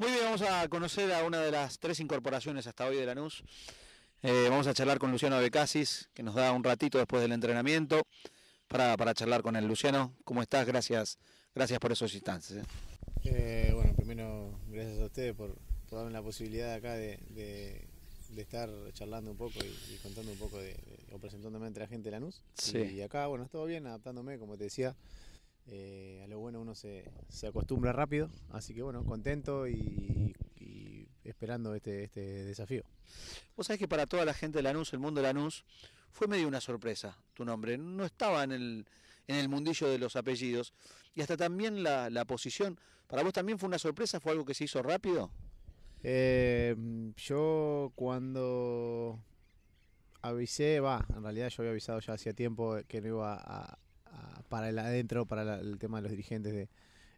Muy bien, vamos a conocer a una de las tres incorporaciones hasta hoy de Lanús. Eh, vamos a charlar con Luciano Becasis, que nos da un ratito después del entrenamiento para, charlar con él. Luciano, ¿cómo estás? Gracias, gracias por esos instantes. Eh. Eh, bueno, primero, gracias a ustedes por, darme la posibilidad acá de, estar charlando un poco y, contando un poco de, o presentándome entre la gente de Lanús. Y, acá, bueno, todo bien, adaptándome, como te decía. Eh, a lo bueno uno se, acostumbra rápido, así que bueno, contento y, esperando este, este, desafío. Vos sabés que para toda la gente de Lanús, el mundo de Lanús, fue medio una sorpresa tu nombre, no estaba en el, mundillo de los apellidos y hasta también la, posición, ¿para vos también fue una sorpresa? ¿Fue algo que se hizo rápido? Eh, yo cuando avisé, va, en realidad yo había avisado ya hacía tiempo que no iba a, para el adentro, para el tema de los dirigentes de,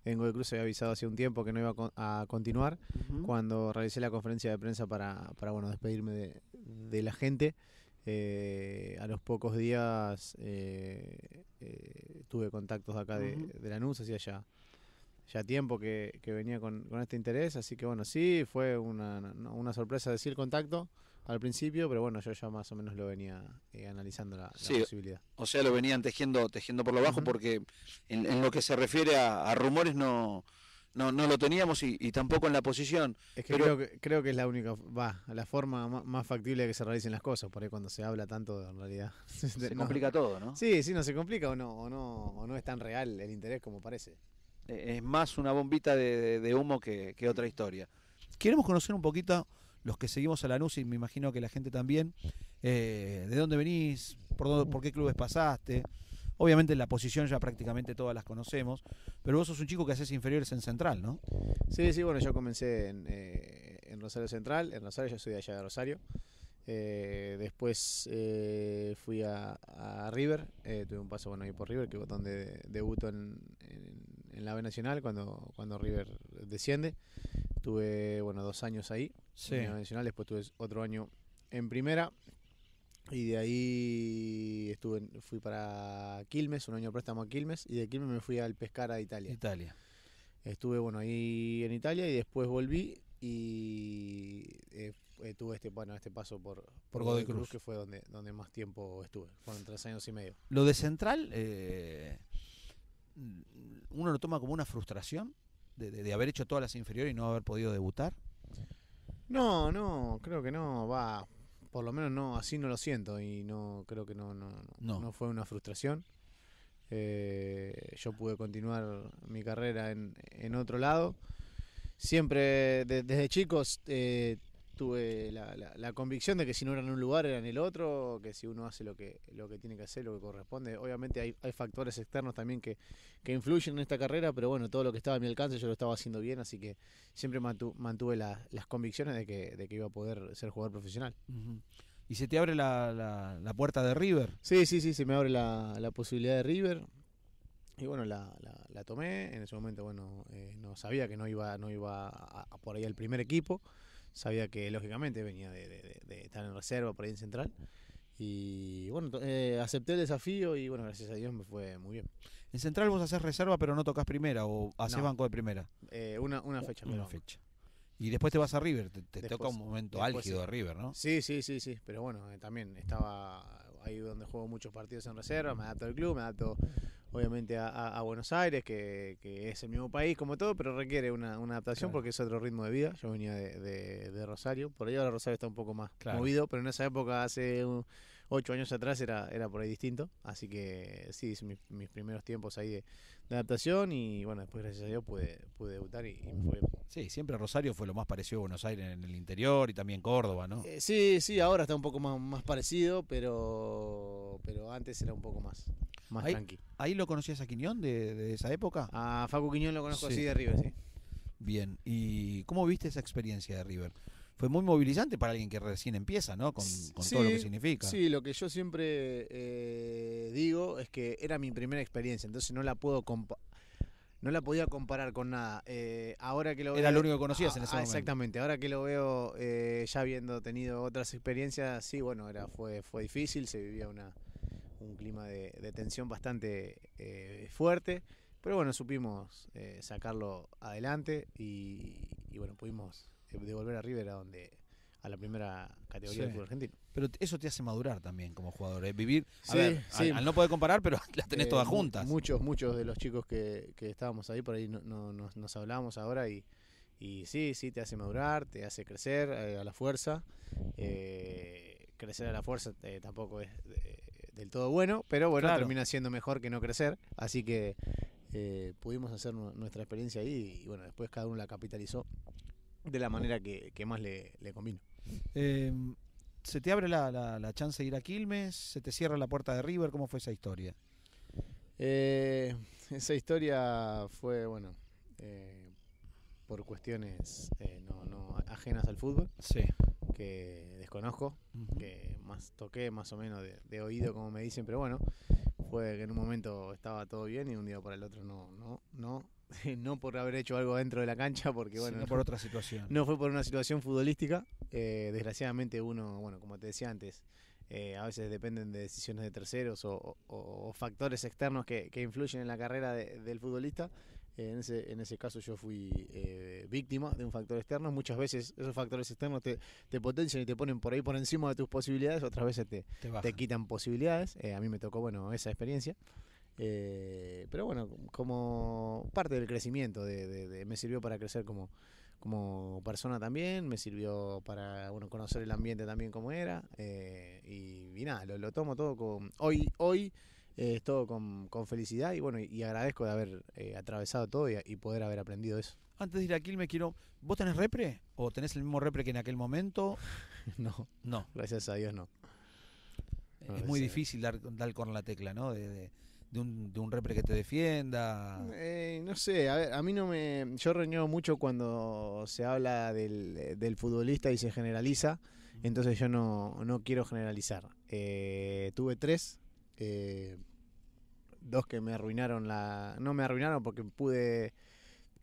en de Cruz había avisado hace un tiempo que no iba a continuar. Cuando realicé la conferencia de prensa para, para bueno, despedirme de, la gente, eh, a los pocos días eh, eh, tuve contactos de acá de, la Lanús, hacía ya, tiempo que, venía con, con, este interés. Así que bueno, sí, fue una, una sorpresa decir contacto al principio, pero bueno, yo ya más o menos lo venía eh, analizando la, posibilidad. O sea, lo venían tejiendo, tejiendo por lo bajo, porque en, lo que se refiere a, rumores no, no, lo teníamos y, tampoco en la posición. Es que, creo que es la única, va, la forma más factible de que se realicen las cosas, por ahí cuando se habla tanto en realidad. Se complica todo, ¿no? Sí, sí, no se complica o no, no, es tan real el interés como parece. E, es más una bombita de, humo que otra historia. Queremos conocer un poquito los que seguimos a Lanús y me imagino que la gente también, eh, ¿de dónde venís? ¿Por, dónde, ¿Por qué clubes pasaste? Obviamente la posición ya prácticamente todas las conocemos, pero vos sos un chico que haces inferiores en Central, ¿no? Sí, sí, bueno, yo comencé en, eh, Rosario Central, en Rosario, yo soy de allá de Rosario. Eh, después fui a, River, tuve un paso bueno ahí por River, que fue donde debutó en, la B Nacional cuando, cuando River desciende. Estuve, bueno, dos años ahí, después tuve otro año en primera. Y de ahí estuve, fui para Quilmes, un año préstamo a Quilmes, y de Quilmes me fui al pescar a Italia. Italia. Estuve, bueno, ahí en Italia y después volví y eh, eh, tuve este, bueno, este paso por, por, Godoy Cruz, que fue donde, donde más tiempo estuve, fueron tres años y medio. Lo de Central, eh, ¿uno lo toma como una frustración? de, haber hecho todas las inferiores y no haber podido debutar? No, no, creo que no, va. Por lo menos no, así no lo siento y no creo que no, no, fue una frustración. Eh, yo pude continuar mi carrera en, otro lado. Siempre desde chicos eh, tuve la, la, convicción de que si no era en un lugar era en el otro, que si uno hace lo que, lo que tiene que hacer, lo que corresponde. Obviamente hay, factores externos también que, que, influyen en esta carrera, pero bueno, todo lo que estaba a mi alcance yo lo estaba haciendo bien, así que siempre mantuve las convicciones de que, de que, iba a poder ser jugador profesional. ¿Y se te abre la, puerta de River? Sí, sí, sí, se me abre la posibilidad de River. Y bueno, la, tomé. En ese momento, bueno, eh, no sabía que no iba, no iba por ahí al primer equipo. Sabía que lógicamente venía de, estar en reserva por ahí en Central. Y bueno, eh, acepté el desafío y bueno, gracias a Dios me fue muy bien. En Central vos haces reserva pero no tocas primera o haces banco de primera. Eh, una, una fecha. Una fecha. Y después te vas a River, te, toca un momento álgido a River, ¿no? Sí, sí, sí, sí, pero bueno, eh, también estaba ahí donde juego muchos partidos en reserva, me adapto al club, me adapto obviamente a, Buenos Aires, que, es el mismo país como todo, pero requiere una, adaptación porque es otro ritmo de vida. Yo venía de, Rosario, por ahí ahora Rosario está un poco más movido, pero en esa época, hace ocho años atrás, era, era por ahí distinto. Así que sí, hice mis, primeros tiempos ahí de, adaptación y bueno, después gracias a Dios pude, pude debutar y, fue. Sí, siempre Rosario fue lo más parecido a Buenos Aires en el interior y también Córdoba, ¿no? Eh, sí, sí, ahora está un poco más, más parecido, pero, pero antes era un poco más, ahí, lo conocías a Quiñón de, esa época? A Facu Quiñón lo conozco así de River, sí. Bien, ¿y cómo viste esa experiencia de River? Fue muy movilizante para alguien que recién empieza, ¿no? Con, todo lo que significa. Sí, lo que yo siempre eh, digo es que era mi primera experiencia, entonces no la puedo no la podía comparar con nada. Eh, ahora que lo Era lo único que conocías en ese ah, ah, momento. Exactamente. Ahora que lo veo eh, ya habiendo tenido otras experiencias, sí, bueno, era, fue, fue difícil, se vivía una, un clima de, tensión bastante eh, fuerte, pero bueno, supimos eh, sacarlo adelante y, bueno, pudimos eh, devolver a River a donde a la primera categoría del fútbol argentino. Pero eso te hace madurar también como jugador, vivir, al, no poder comparar, pero las tenés todas juntas. Muchos, muchos de los chicos que, estábamos ahí, por ahí no, nos, hablábamos ahora y, sí, sí, te hace madurar, te hace crecer a la fuerza. crecer a la fuerza tampoco es del todo bueno, pero bueno, termina siendo mejor que no crecer. Así que eh, pudimos hacer nuestra experiencia ahí y bueno, después cada uno la capitalizó de la manera que, más le, le convino. Em, ¿Se te abre la, chance de ir a Quilmes? ¿Se te cierra la puerta de River? ¿Cómo fue esa historia? Eh, esa historia fue, bueno, eh, por cuestiones no, ajenas al fútbol. Sí. Que desconozco, que más toqué más o menos de, oído, como me dicen, pero bueno, fue que en un momento estaba todo bien y un día para el otro no, no, no. No por haber hecho algo dentro de la cancha, porque bueno. Sino por otra situación. No fue por una situación futbolística. Eh, desgraciadamente, uno, bueno, como te decía antes, eh, a veces dependen de decisiones de terceros o, factores externos que, influyen en la carrera del futbolista en ese, en ese caso yo fui eh, víctima de un factor externo. Muchas veces esos factores externos te, te, potencian y te ponen por ahí por encima de tus posibilidades, otras veces te, quitan posibilidades. Eh, a mí me tocó, bueno, esa experiencia. Eh, pero bueno, como parte del crecimiento, de, me sirvió para crecer como, como persona también, me sirvió para bueno, conocer el ambiente también como era. Y, nada, lo, tomo todo con... Hoy, hoy eh, es todo con, felicidad y bueno, y agradezco de haber eh, atravesado todo y, poder haber aprendido eso. Antes de ir a me quiero. ¿Vos tenés repre? ¿O tenés el mismo repre que en aquel momento? no. No. Gracias a Dios, no. es muy difícil dar, con la tecla, ¿no? De, un, repre que te defienda. Eh, no sé, a mí no me. Yo reño mucho cuando se habla del, futbolista y se generaliza. Entonces yo no, quiero generalizar. tuve tres dos que me arruinaron la... No me arruinaron porque pude,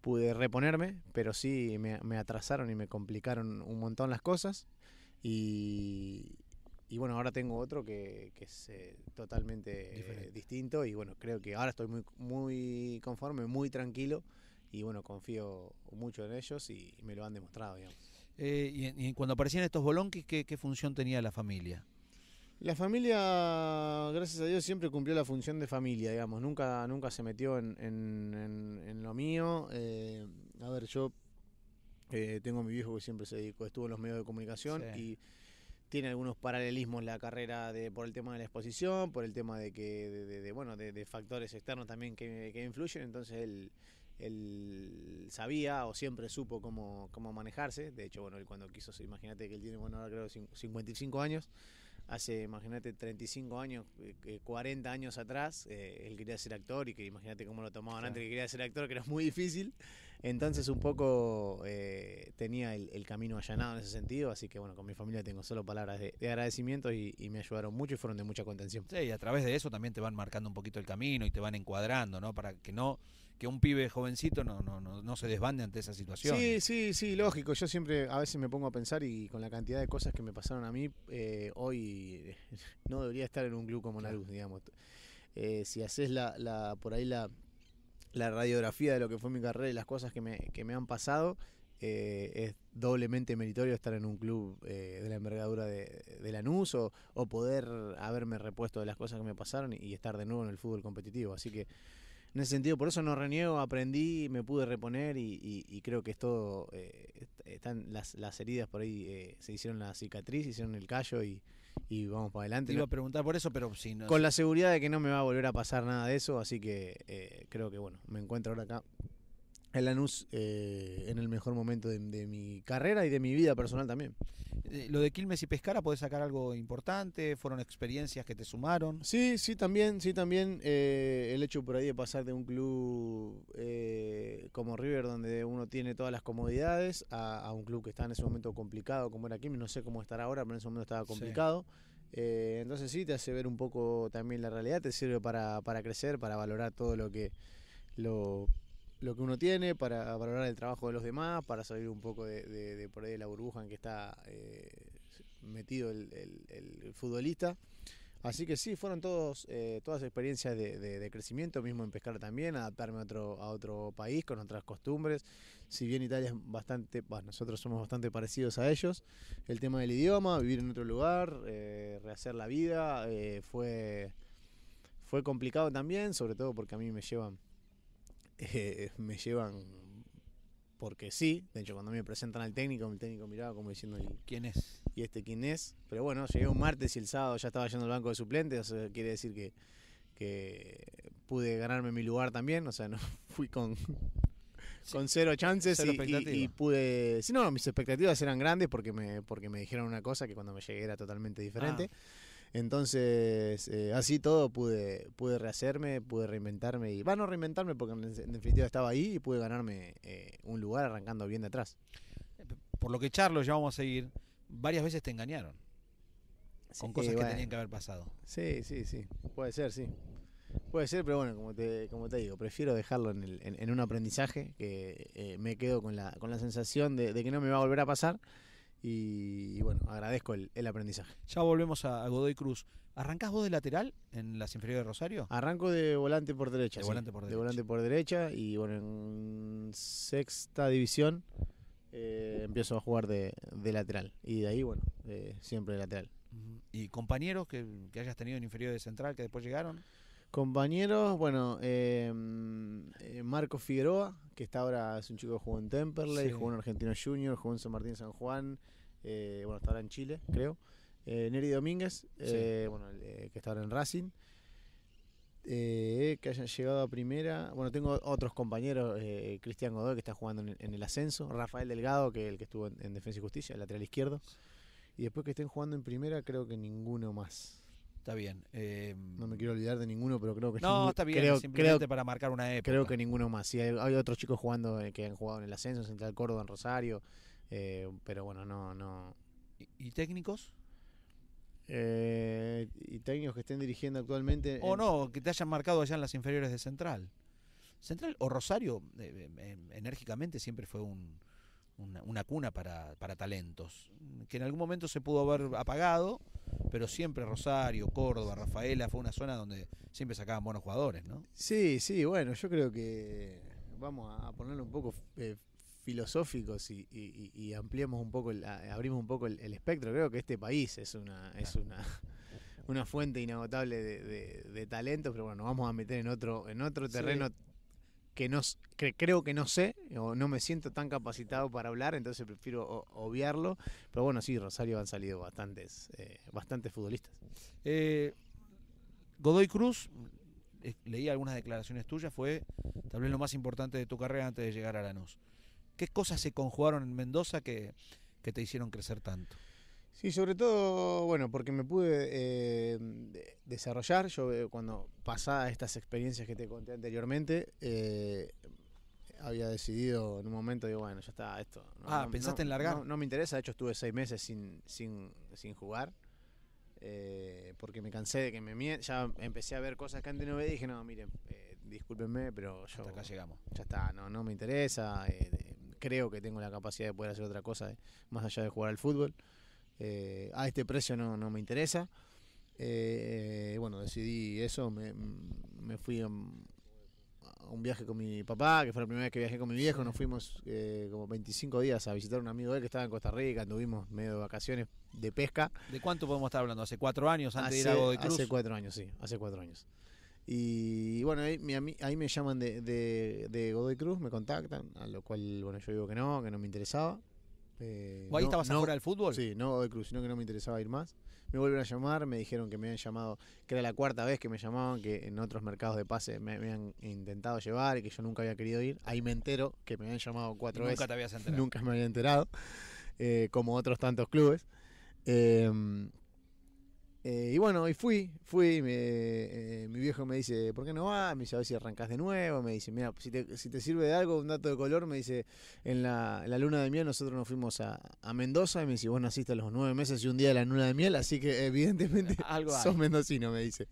pude reponerme, pero sí me, atrasaron y me complicaron un montón las cosas. Y, bueno, ahora tengo otro que, es eh, totalmente eh, distinto y bueno, creo que ahora estoy muy, muy conforme, muy tranquilo y bueno, confío mucho en ellos y, me lo han demostrado, digamos. Eh, y, cuando aparecían estos bolonquis, ¿qué función tenía la familia? La familia, gracias a Dios, siempre cumplió la función de familia, digamos. Nunca, nunca se metió en, en, lo mío. Eh, a ver, yo eh, tengo a mi viejo que siempre se dedicó, estuvo en los medios de comunicación y tiene algunos paralelismos en la carrera de, por el tema de la exposición, por el tema de que, de, bueno, de, factores externos también que, influyen. Entonces él, sabía o siempre supo cómo, cómo manejarse. De hecho, bueno, él cuando quiso, imagínate que él tiene, bueno, ahora creo 55 años hace, imagínate, 35 años, 40 eh, eh, años atrás, eh, él quería ser actor y que imagínate cómo lo tomaban antes que quería ser actor, que era muy difícil. Entonces un poco tenía el, camino allanado en ese sentido, así que bueno, con mi familia tengo solo palabras de, agradecimiento y, y, me ayudaron mucho y fueron de mucha contención. Sí, y a través de eso también te van marcando un poquito el camino y te van encuadrando, ¿no? Para que no que un pibe jovencito no, no, no, no se desbande ante esa situación. Sí, sí, sí, lógico. Yo siempre a veces me pongo a pensar y con la cantidad de cosas que me pasaron a mí, eh, hoy no debería estar en un club como la luz, digamos. Eh, si haces la, la, por ahí la, radiografía de lo que fue mi carrera y las cosas que me, que me han pasado, eh, es doblemente meritorio estar en un club de la envergadura de, de Lanús o, o poder haberme repuesto de las cosas que me pasaron y estar de nuevo en el fútbol competitivo. Así que en ese sentido, por eso no reniego, aprendí, me pude reponer y, creo que es todo, eh, están las, heridas por ahí, eh, se hicieron la cicatriz, hicieron el callo y, vamos para adelante. Te iba a preguntar por eso, pero si no... Con la seguridad de que no me va a volver a pasar nada de eso, así que eh, creo que bueno, me encuentro ahora acá en Lanús eh, en el mejor momento de, mi carrera y de mi vida personal también. Eh, lo de Quilmes y Pescara, ¿podés sacar algo importante? ¿Fueron experiencias que te sumaron? Sí, sí, también, sí, también eh, el hecho por ahí de pasar de un club como River, donde uno tiene todas las comodidades, a, un club que está en ese momento complicado, como era Quilmes, no sé cómo estar ahora, pero en ese momento estaba complicado. entonces sí, te hace ver un poco también la realidad, te sirve para, para crecer, para valorar todo lo que lo, lo que uno tiene, para valorar el trabajo de los demás, para salir un poco de, por ahí de la burbuja en que está eh, metido el, futbolista. Así que sí, fueron todos, eh, todas experiencias de, crecimiento, mismo en pescar también, adaptarme a otro, a otro país con otras costumbres. Si bien Italia es bastante, bueno, nosotros somos bastante parecidos a ellos, el tema del idioma, vivir en otro lugar, eh, rehacer la vida, fue, fue complicado también, sobre todo porque a mí me llevan eh, me llevan porque sí. De hecho, cuando me presentan al técnico, el técnico miraba como diciendo: ¿Quién es? ¿Y este quién es? Pero bueno, llegué un martes y el sábado ya estaba yendo al banco de suplentes, quiere decir que, pude ganarme mi lugar también. O sea, no fui con, con cero chances y, pude. si no, mis expectativas eran grandes porque me, porque me dijeron una cosa que cuando me llegué era totalmente diferente. Ah. Entonces, eh, así todo pude, pude rehacerme, pude reinventarme y, va, reinventarme porque en, definitiva estaba ahí y pude ganarme eh, un lugar arrancando bien detrás. Por lo que charlo, ya vamos a seguir, varias veces te engañaron. con cosas que tenían que haber pasado. Sí, sí, sí. Puede ser, sí. Puede ser, pero bueno, como te, como te digo, prefiero dejarlo en, en, un aprendizaje que eh, me quedo con la, con la sensación de que no me va a volver a pasar y, bueno, agradezco el, aprendizaje. Ya volvemos a, Godoy Cruz. ¿Arrancás vos de lateral en las inferiores de Rosario? Arranco de volante por derecha. De, volante, por derecha. de volante por derecha. Y bueno, en sexta división eh, empiezo a jugar de, lateral. Y de ahí, bueno, eh, siempre de lateral. ¿Y compañeros que, que hayas tenido en inferiores de central que después llegaron? Compañeros, bueno, eh, eh, Marco Figueroa, que está ahora, es un chico que jugó en Temperley, jugó en Argentino Junior, jugó en San Martín San Juan, eh, bueno, está ahora en Chile, creo. Eh, Neri Domínguez, que está ahora en Racing. que hayan llegado a primera. Bueno, tengo otros compañeros, Cristian Godoy, que está jugando en, el ascenso, Rafael Delgado, que es el que estuvo en, en Defensa y Justicia, el lateral izquierdo. Y después que estén jugando en primera, creo que ninguno más. Está bien. Eh, no me quiero olvidar de ninguno, pero creo que no. está bien, creo, simplemente para marcar una época. Creo que ninguno más. hay, otros chicos jugando eh, que han jugado en el Ascenso, Central Córdoba, en Rosario. Eh, pero bueno, no. no. ¿Y, técnicos? y técnicos que estén dirigiendo actualmente. O no, que te hayan marcado allá en las inferiores de Central. Central o Rosario, enérgicamente, siempre fue una, una, cuna para, para talentos. Que en algún momento se pudo haber apagado pero siempre Rosario, Córdoba, Rafaela, fue una zona donde siempre sacaban buenos jugadores, ¿no? Sí, sí, bueno, yo creo que vamos a ponerlo un poco eh, filosóficos y, y, ampliamos un poco, abrimos un poco el, espectro. Creo que este país es una, es una, fuente inagotable de, talento, talentos, pero bueno, nos vamos a meter en otro, en otro terreno que, no, creo que no sé o no me siento tan capacitado para hablar, entonces prefiero obviarlo. Pero bueno, sí, Rosario han salido bastantes, eh, bastantes futbolistas. Eh, Godoy Cruz, eh, leí algunas declaraciones tuyas, fue tal vez lo más importante de tu carrera antes de llegar a Lanús. ¿Qué cosas se conjugaron en Mendoza que te hicieron crecer tanto? Sí, sobre todo, bueno, porque me pude desarrollar. Yo eh, cuando pasaba estas experiencias que te conté anteriormente, eh, había decidido en un momento, digo, bueno, ya está, esto. No, ah, pensaste en largar. No, me interesa, de hecho estuve seis meses sin, sin, sin jugar. Eh, porque me cansé de que me Ya empecé a ver cosas que antes no veía dije, no, miren, discúlpenme, pero yo... acá llegamos. Ya está, no, no me interesa. creo que tengo la capacidad de poder hacer otra cosa, más allá de jugar al fútbol. a este precio no, no me interesa. Eh, eh, bueno, decidí eso, me, fui a, un viaje con mi papá, que fue la primera vez que viajé con mi viejo, nos fuimos eh, como 25 días a visitar un amigo de él que estaba en Costa Rica, anduvimos medio de vacaciones de pesca. ¿De cuánto podemos estar hablando? ¿Hace cuatro años antes hace, de ir a Godoy Cruz? Hace cuatro años, sí, hace cuatro años. Y, bueno, ahí, ahí, me llaman de, Godoy Cruz, me contactan, a lo cual, bueno, yo digo que no, que no me interesaba. Eh, ¿O ahí estabas afuera del fútbol? Sí, no Godoy Cruz, sino que no me interesaba ir más me vuelven a llamar, me dijeron que me habían llamado, que era la cuarta vez que me llamaban, que en otros mercados de pase me habían intentado llevar y que yo nunca había querido ir. Ahí me entero que me habían llamado cuatro veces. Nunca te habías enterado. Nunca me había enterado, eh, como otros tantos clubes. Eh, eh, y bueno, y fui, fui, eh, mi viejo me dice, ¿por qué no vas? Me dice, a ver si arrancas de nuevo, me dice, mira, si te, sirve de algo, un dato de color, me dice, en la, luna de miel nosotros nos fuimos a, Mendoza y me dice, vos naciste a los nueve meses y un día de la luna de miel, así que evidentemente algo sos mendocino, me dice.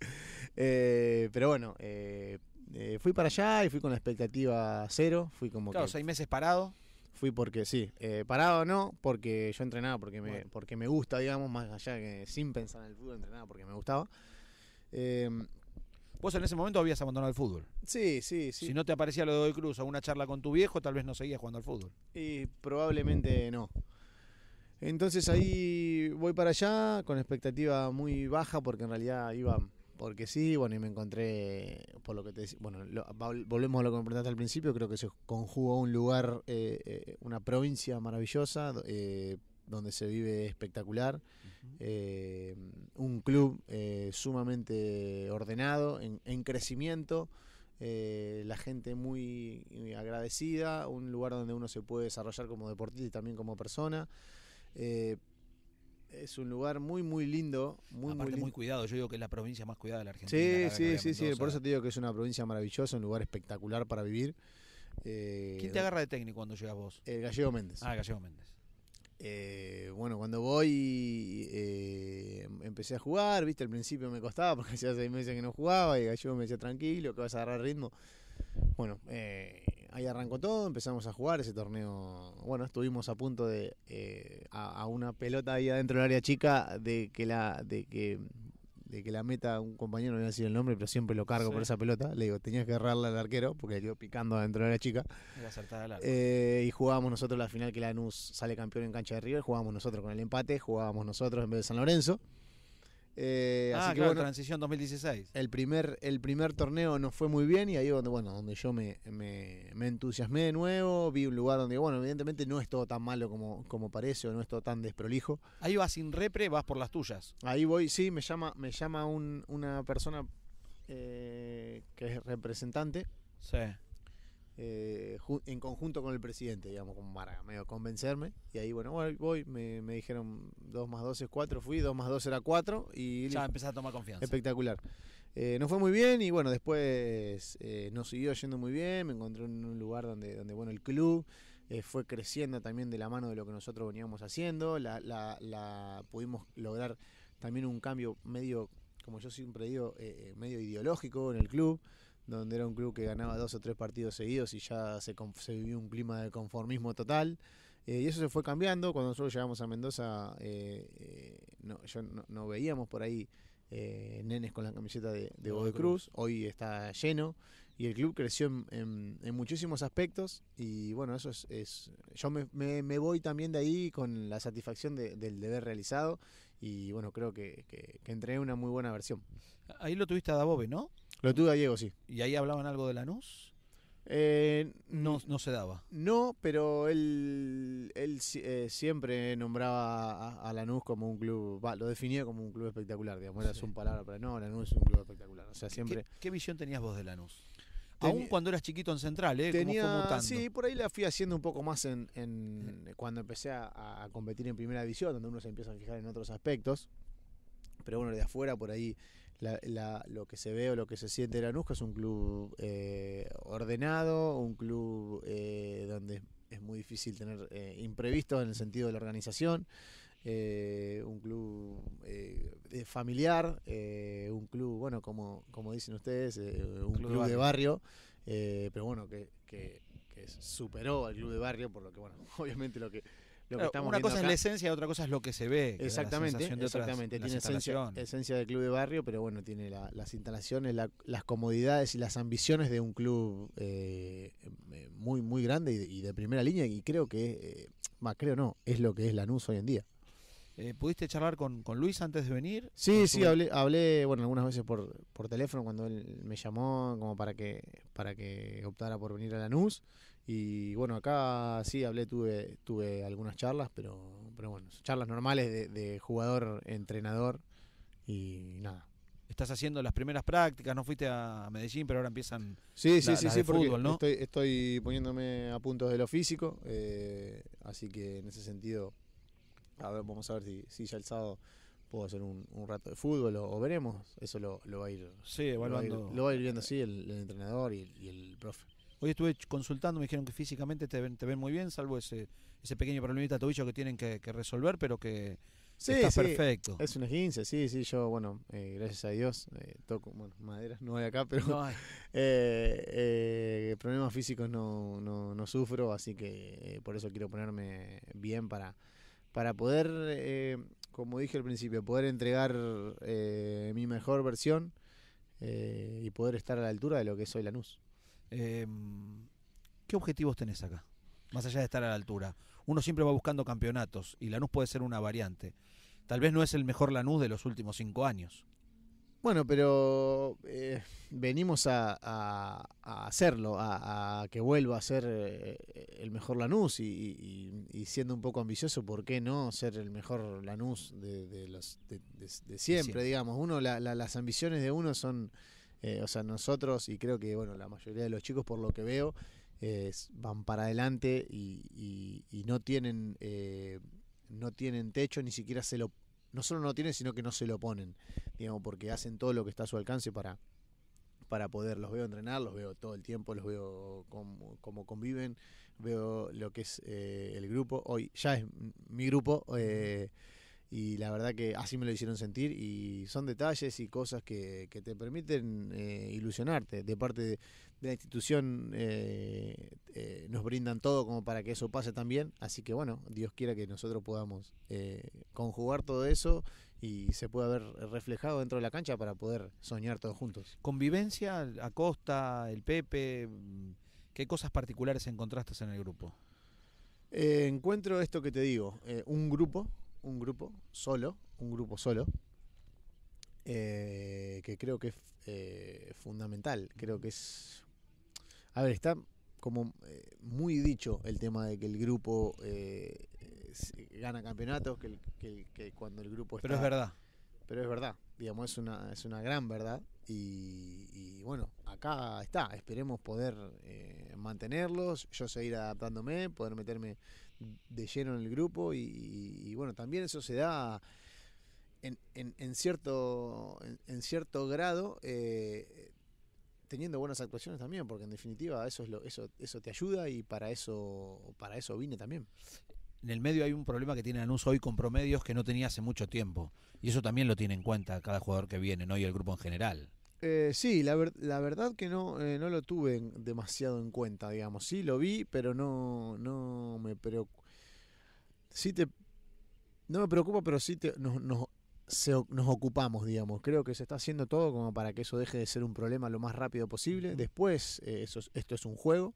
Eh, pero bueno, fui para allá y fui con la expectativa cero, fui como... Claro, seis meses parado porque sí, eh, parado no, porque yo entrenaba, porque me, porque me gusta, digamos, más allá que sin pensar en el fútbol, entrenaba porque me gustaba. Eh, Vos en ese momento habías abandonado el fútbol. Sí, sí, sí. Si no te aparecía lo de Doy Cruz a una charla con tu viejo, tal vez no seguías jugando al fútbol. Y probablemente no. Entonces ahí voy para allá con expectativa muy baja porque en realidad iba porque sí, bueno, y me encontré, por lo que te decía, bueno, volvemos a lo que me preguntaste al principio, creo que se conjuga un lugar, eh, eh, una provincia maravillosa, eh, donde se vive espectacular, un club sumamente ordenado, en, en crecimiento, la gente muy agradecida, un lugar donde uno se puede desarrollar como deportista y también como persona es un lugar muy, muy lindo. Muy, muy, muy cuidado. Yo digo que es la provincia más cuidada de la Argentina. Sí, sí, sí, Por eso te digo que es una provincia maravillosa, un lugar espectacular para vivir. Eh, ¿Quién te agarra de técnico cuando llegas vos? El Gallego Méndez. Ah, Gallego Méndez. Eh, bueno, cuando voy eh, empecé a jugar, viste, al principio me costaba porque hacía seis meses que no jugaba y Gallego me decía tranquilo, que vas a agarrar ritmo. Bueno, eh, ahí arrancó todo, empezamos a jugar ese torneo. Bueno, estuvimos a punto de eh, a, una pelota ahí adentro del área chica de que la de que de que la meta un compañero, no voy a decir el nombre, pero siempre lo cargo por esa pelota. Le digo, tenías que agarrarla al arquero porque le picando adentro del área chica. Eh, y jugábamos nosotros la final que la Lanús sale campeón en cancha de River, jugábamos nosotros con el empate, jugábamos nosotros en vez de San Lorenzo. Eh, ah, así que bueno, transición 2016. El primer, el primer torneo no fue muy bien y ahí donde, bueno, donde yo me, entusiasmé de nuevo, vi un lugar donde, bueno, evidentemente no es todo tan malo como, como parece o no es todo tan desprolijo. Ahí vas sin repre, vas por las tuyas. Ahí voy, sí, me llama, me llama una persona eh, que es representante. Sí. Eh, en conjunto con el presidente, digamos, como para medio convencerme. Y ahí, bueno, voy, me, me, dijeron 2 más 2 es 4, fui, 2 más 2 era 4 y... Ya empecé a tomar confianza. Espectacular. Eh, nos fue muy bien y bueno, después eh, nos siguió yendo muy bien, me encontré en un lugar donde, donde bueno, el club eh, fue creciendo también de la mano de lo que nosotros veníamos haciendo, la, la pudimos lograr también un cambio medio, como yo siempre digo, medio ideológico en el club donde era un club que ganaba dos o tres partidos seguidos y ya se, se vivió un clima de conformismo total. Eh, y eso se fue cambiando. Cuando nosotros llegamos a Mendoza, eh, eh, no, veíamos por ahí nenes con la camiseta de, de Cruz. Hoy está lleno y el club creció en, muchísimos aspectos. Y bueno, eso es. yo me, voy también de ahí con la satisfacción del deber realizado. Y bueno, creo que, que, una muy buena versión. Ahí lo tuviste a Dabobe, ¿no? Lo tuve a Diego, sí. ¿Y ahí hablaban algo de Lanús? Eh, no, no se daba. No, pero él, él eh, siempre nombraba a, Lanús como un club, lo definía como un club espectacular, digamos, era su palabra, pero no, Lanús es un club espectacular. O sea, siempre... ¿Qué, visión tenías vos de Lanús? Aún cuando eras chiquito en Central, ¿eh? Tenía... Sí, por ahí la fui haciendo un poco más en, cuando empecé a, a competir en primera división, donde uno se empieza a fijar en otros aspectos. Pero bueno, de afuera por ahí lo que se ve o lo que se siente la que es un club eh, ordenado, un club eh, donde es muy difícil tener eh, imprevistos en el sentido de la organización, eh, un club familiar, un club, bueno, como, como dicen ustedes, un club, de barrio, pero bueno, que, que superó al club de barrio, por lo que, bueno, obviamente lo que eh, una cosa es la esencia, y otra cosa es lo que se ve. Exactamente, exactamente. tiene esencia, esencia del club de barrio, pero bueno, tiene las instalaciones, las comodidades y las ambiciones de un club eh, eh, muy, muy grande y de, primera línea. Y creo que, más creo no, es lo que es Lanús hoy en día. ¿Pudiste charlar con, Luis antes de venir? Sí, sí, hablé, bueno, algunas veces por, por teléfono cuando él me llamó como para que, para que optara por venir a Lanús. Y bueno, acá sí hablé, tuve, tuve algunas charlas, pero, pero bueno, charlas normales de, jugador, entrenador y nada. Estás haciendo las primeras prácticas, no fuiste a Medellín, pero ahora empiezan. Sí, sí, sí, sí, fútbol, ¿no? Estoy, poniéndome a puntos de lo físico, eh, así que en ese sentido, a ver, vamos a ver si, ya el sábado puedo hacer un, rato de fútbol o, veremos. Eso lo, lo, va a ir. Sí, evaluando. va a viendo así el, entrenador y, y el profe. Hoy estuve consultando, me dijeron que físicamente te ven, muy bien, salvo ese, ese pequeño problemita tobillo que tienen que, resolver, pero que sí, está sí. perfecto. Es un esguince, sí, sí. Yo, bueno, eh, gracias a Dios, eh, toco, bueno, maderas no hay acá, pero eh, problemas físicos no, sufro, así que por eso quiero ponerme bien para, para poder, como dije al principio, poder entregar mi mejor versión y poder estar a la altura de lo que soy Lanús. Em, ¿Qué objetivos tenés acá? Más allá de estar a la altura. Uno siempre va buscando campeonatos y Lanús puede ser una variante. Tal vez no es el mejor Lanús de los últimos cinco años. Bueno, pero eh, venimos a, hacerlo, a, que vuelva a ser eh, el mejor Lanús y, y, siendo un poco ambicioso, ¿por qué no ser el mejor Lanús de, de siempre, digamos? Uno, las ambiciones de uno son eh, o sea, nosotros y creo que, bueno, la mayoría de los chicos, por lo que veo, eh, van para adelante y, no tienen eh, no tienen techo, ni siquiera se lo... No solo no tienen, sino que no se lo ponen, digamos, porque hacen todo lo que está a su alcance para, para poder. Los veo entrenar, los veo todo el tiempo, los veo como, conviven, veo lo que es el grupo. Hoy ya es mi grupo. Eh, y la verdad que así me lo hicieron sentir y son detalles y cosas que, te permiten eh, ilusionarte. De parte de, la institución eh, eh, nos brindan todo como para que eso pase también, así que bueno, Dios quiera que nosotros podamos conjugar todo eso y se pueda ver reflejado dentro de la cancha para poder soñar todos juntos. Convivencia, Acosta, el Pepe, mm, ¿qué cosas particulares encontraste en el grupo? encuentro esto que te digo, un grupo un grupo solo, un grupo solo, eh, que creo que es eh, fundamental. Creo que es. A ver, está como eh, muy dicho el tema de que el grupo gana campeonatos, que, cuando el grupo está. Pero es verdad. Pero es verdad, digamos, es una, es una gran verdad. y bueno, acá está. Esperemos poder mantenerlos, yo seguir adaptándome, poder meterme de lleno en el grupo y, bueno, también eso se da en, en, cierto, en, cierto grado eh, teniendo buenas actuaciones también, porque en definitiva eso, eso, eso te ayuda y para eso, para eso vine también. En el medio hay un problema que tiene Anuncio hoy con promedios que no tenía hace mucho tiempo. Y eso también lo tiene en cuenta cada jugador que viene, hoy Y el grupo en general. Eh, sí, la, verdad que no, eh, no lo tuve demasiado en cuenta, digamos. Sí, lo vi, pero no, no me preocupa. no me preocupa, pero sí nos, ocupamos, digamos. Creo que se está haciendo todo como para que eso deje de ser un problema lo más rápido posible. Después, eh, esto es un juego.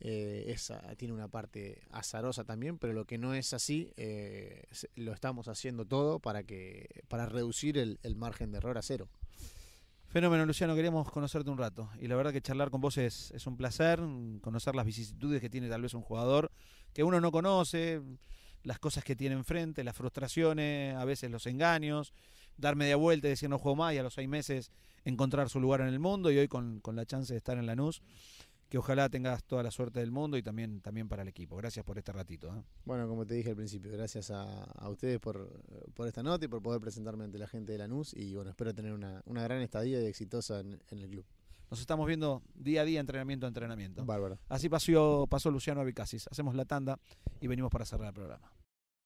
esa tiene una parte azarosa también, pero lo que no es así, lo estamos haciendo todo para que para reducir el margen de error a cero. Fenómeno, Luciano, queríamos conocerte un rato. Y la verdad que charlar con vos es, es, un placer, conocer las vicisitudes que tiene tal vez un jugador que uno no conoce, las cosas que tiene enfrente, las frustraciones, a veces los engaños, dar media vuelta y decir no juego más y a los seis meses encontrar su lugar en el mundo y hoy con, la chance de estar en la NUS que ojalá tengas toda la suerte del mundo y también, también para el equipo. Gracias por este ratito. ¿eh? Bueno, como te dije al principio, gracias a, ustedes por, por, esta nota y por poder presentarme ante la gente de la Lanús y bueno, espero tener una, gran estadía y exitosa en, el club. Nos estamos viendo día a día, entrenamiento a entrenamiento. Bárbaro. Así pasó, pasó Luciano Abicasis, Hacemos la tanda y venimos para cerrar el programa.